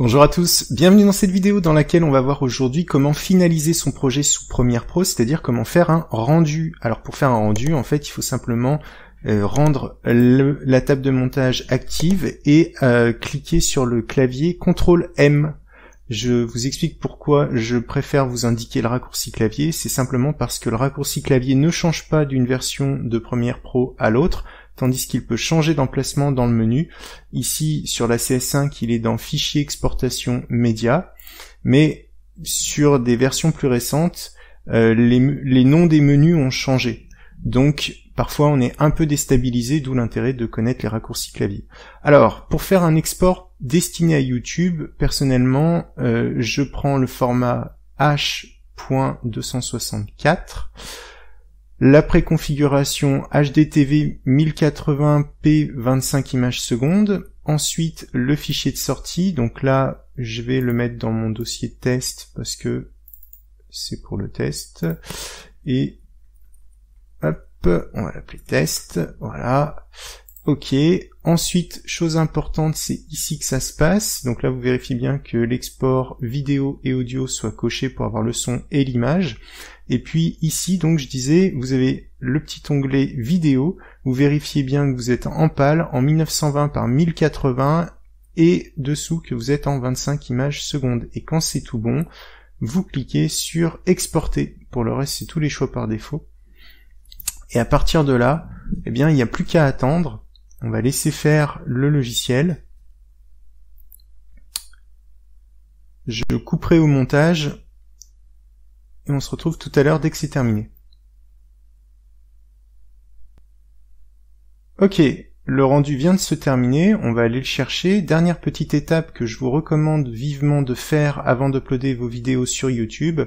Bonjour à tous, bienvenue dans cette vidéo dans laquelle on va voir aujourd'hui comment finaliser son projet sous Premiere Pro, c'est-à-dire comment faire un rendu. Alors pour faire un rendu, en fait, il faut simplement euh, rendre la table de montage active et euh, cliquer sur le clavier CTRL M. Je vous explique pourquoi je préfère vous indiquer le raccourci clavier, c'est simplement parce que le raccourci clavier ne change pas d'une version de Premiere Pro à l'autre, tandis qu'il peut changer d'emplacement dans le menu. Ici, sur la CS5, il est dans Fichier exportation média, mais sur des versions plus récentes, euh, les, noms des menus ont changé. Donc, parfois, on est un peu déstabilisé, d'où l'intérêt de connaître les raccourcis clavier. Alors, pour faire un export destiné à YouTube, personnellement, euh, je prends le format H.264 la préconfiguration HDTV 1080p 25 images secondes, ensuite le fichier de sortie, donc là je vais le mettre dans mon dossier test parce que c'est pour le test, et hop, on va l'appeler test, voilà, Ok, ensuite, chose importante, c'est ici que ça se passe. Donc là, vous vérifiez bien que l'export vidéo et audio soit coché pour avoir le son et l'image. Et puis ici, donc je disais, vous avez le petit onglet vidéo. Vous vérifiez bien que vous êtes en PAL, en 1920 par 1080, et dessous que vous êtes en 25 images secondes. Et quand c'est tout bon, vous cliquez sur exporter. Pour le reste, c'est tous les choix par défaut. Et à partir de là, eh bien, il n'y a plus qu'à attendre on va laisser faire le logiciel. Je couperai au montage et on se retrouve tout à l'heure dès que c'est terminé. Ok, le rendu vient de se terminer, on va aller le chercher. Dernière petite étape que je vous recommande vivement de faire avant d'uploader vos vidéos sur YouTube,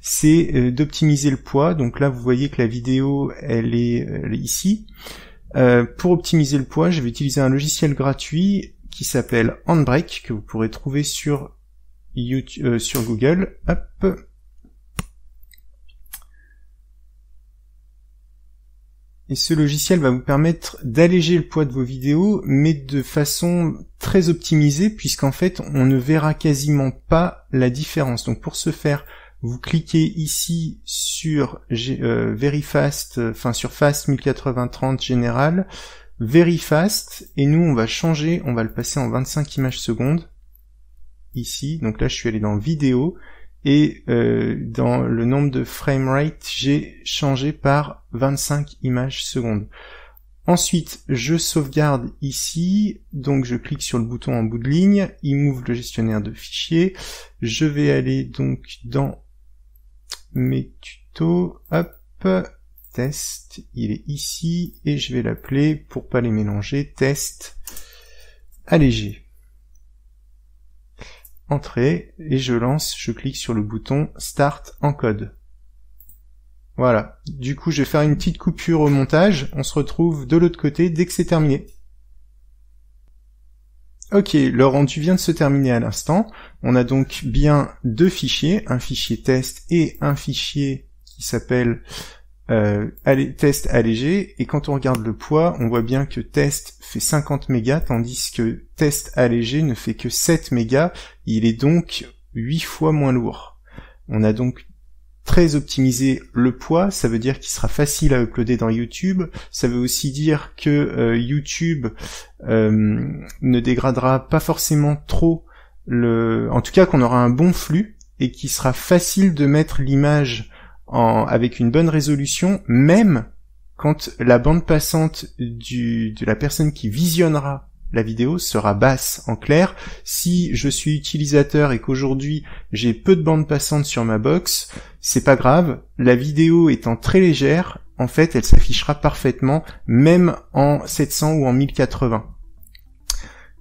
c'est euh, d'optimiser le poids. Donc là, vous voyez que la vidéo, elle est, elle est ici. Euh, pour optimiser le poids, je vais utiliser un logiciel gratuit qui s'appelle Handbrake, que vous pourrez trouver sur, YouTube, euh, sur Google. Hop. Et ce logiciel va vous permettre d'alléger le poids de vos vidéos, mais de façon très optimisée, puisqu'en fait, on ne verra quasiment pas la différence. Donc pour ce faire, vous cliquez ici sur euh, Fast, euh, enfin sur Fast 1080-30 général, Very Fast, et nous on va changer, on va le passer en 25 images secondes, ici, donc là je suis allé dans Vidéo, et euh, dans le nombre de Frame Rate », j'ai changé par 25 images secondes. Ensuite, je sauvegarde ici, donc je clique sur le bouton en bout de ligne, il m'ouvre le gestionnaire de fichiers, je vais aller donc dans mes tutos, hop, test, il est ici, et je vais l'appeler, pour pas les mélanger, test allégé. Entrée, et je lance, je clique sur le bouton Start en code. Voilà. Du coup, je vais faire une petite coupure au montage. On se retrouve de l'autre côté dès que c'est terminé. Ok, le rendu vient de se terminer à l'instant. On a donc bien deux fichiers, un fichier test et un fichier qui s'appelle euh, test allégé. Et quand on regarde le poids, on voit bien que test fait 50 mégas, tandis que test allégé ne fait que 7 mégas. Il est donc 8 fois moins lourd. On a donc optimiser le poids, ça veut dire qu'il sera facile à uploader dans YouTube, ça veut aussi dire que euh, YouTube euh, ne dégradera pas forcément trop le... En tout cas qu'on aura un bon flux et qu'il sera facile de mettre l'image en... avec une bonne résolution, même quand la bande passante du... de la personne qui visionnera la vidéo sera basse. En clair, si je suis utilisateur et qu'aujourd'hui j'ai peu de bandes passantes sur ma box, c'est pas grave, la vidéo étant très légère, en fait elle s'affichera parfaitement même en 700 ou en 1080.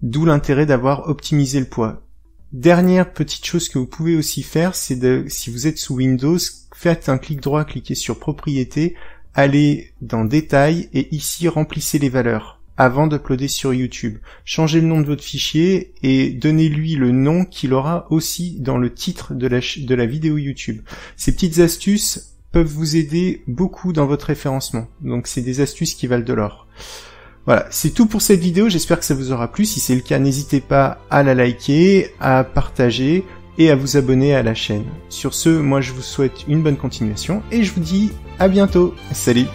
D'où l'intérêt d'avoir optimisé le poids. Dernière petite chose que vous pouvez aussi faire, c'est de, si vous êtes sous Windows, faites un clic droit, cliquez sur propriétés, allez dans détails et ici remplissez les valeurs avant d'uploader sur YouTube. Changez le nom de votre fichier et donnez-lui le nom qu'il aura aussi dans le titre de la, vidéo YouTube. Ces petites astuces peuvent vous aider beaucoup dans votre référencement. Donc c'est des astuces qui valent de l'or. Voilà, c'est tout pour cette vidéo, j'espère que ça vous aura plu. Si c'est le cas, n'hésitez pas à la liker, à partager et à vous abonner à la chaîne. Sur ce, moi je vous souhaite une bonne continuation et je vous dis à bientôt. Salut